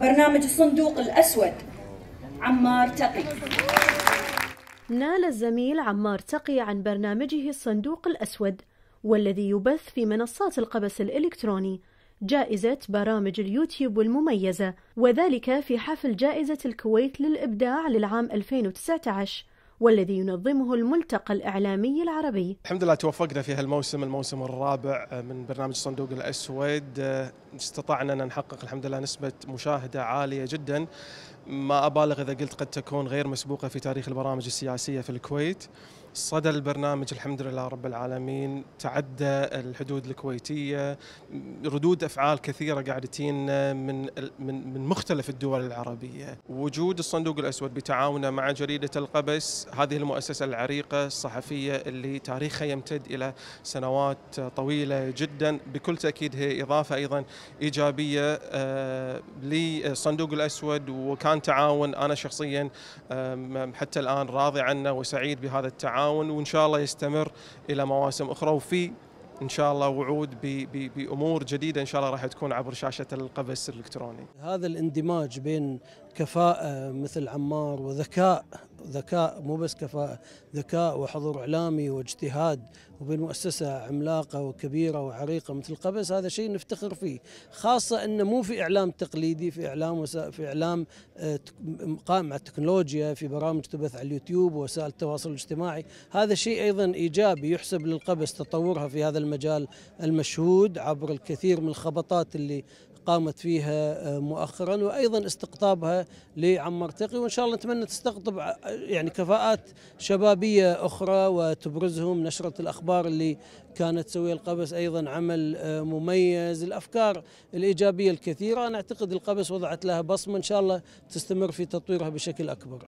برنامج الصندوق الأسود عمار تقي نال الزميل عمار تقي عن برنامجه الصندوق الأسود والذي يبث في منصات القبس الإلكتروني جائزة برامج اليوتيوب المميزة وذلك في حفل جائزة الكويت للإبداع للعام 2019 والذي ينظمه الملتقى الإعلامي العربي الحمد لله توفقنا في هالموسم الموسم الرابع آه، من برنامج صندوق الأسود آه، استطعنا أن نحقق الحمد لله نسبة مشاهدة عالية جدا ما أبالغ إذا قلت قد تكون غير مسبوقة في تاريخ البرامج السياسية في الكويت صدى البرنامج الحمد لله رب العالمين تعدى الحدود الكويتيه ردود افعال كثيره قاعدتين آه، من من من مختلف الدول العربيه وجود الصندوق الاسود بتعاونه مع جريده القبس هذه المؤسسة العريقة الصحفية اللي تاريخها يمتد إلى سنوات طويلة جدا بكل تأكيد هي إضافة أيضا إيجابية آه، للصندوق آه، الأسود وكان تعاون أنا شخصيا حتى الآن راضي عنه وسعيد بهذا التعاون وإن شاء الله يستمر إلى مواسم أخرى وفي ان شاء الله وعود بامور جديده ان شاء الله راح تكون عبر شاشه القبس الالكتروني. هذا الاندماج بين كفاءه مثل عمار وذكاء ذكاء مو بس كفاءة ذكاء وحضور إعلامي واجتهاد وبين مؤسسة عملاقة وكبيرة وعريقة مثل قبس هذا شيء نفتخر فيه خاصة أنه مو في إعلام تقليدي في إعلام في إعلام آه، قائم على التكنولوجيا في برامج تبث على اليوتيوب ووسائل التواصل الاجتماعي هذا شيء أيضا إيجابي يحسب للقبس تطورها في هذا المجال المشهود عبر الكثير من الخبطات اللي قامت فيها آه، مؤخرا وايضا استقطابها لعمار تقي وان شاء الله نتمنى تستقطب آه، يعني كفاءات شبابيه اخرى وتبرزهم نشره الاخبار اللي كانت تسويها القبس ايضا عمل آه، مميز الافكار الايجابيه الكثيره انا اعتقد القبس وضعت لها بصمه ان شاء الله تستمر في تطويرها بشكل اكبر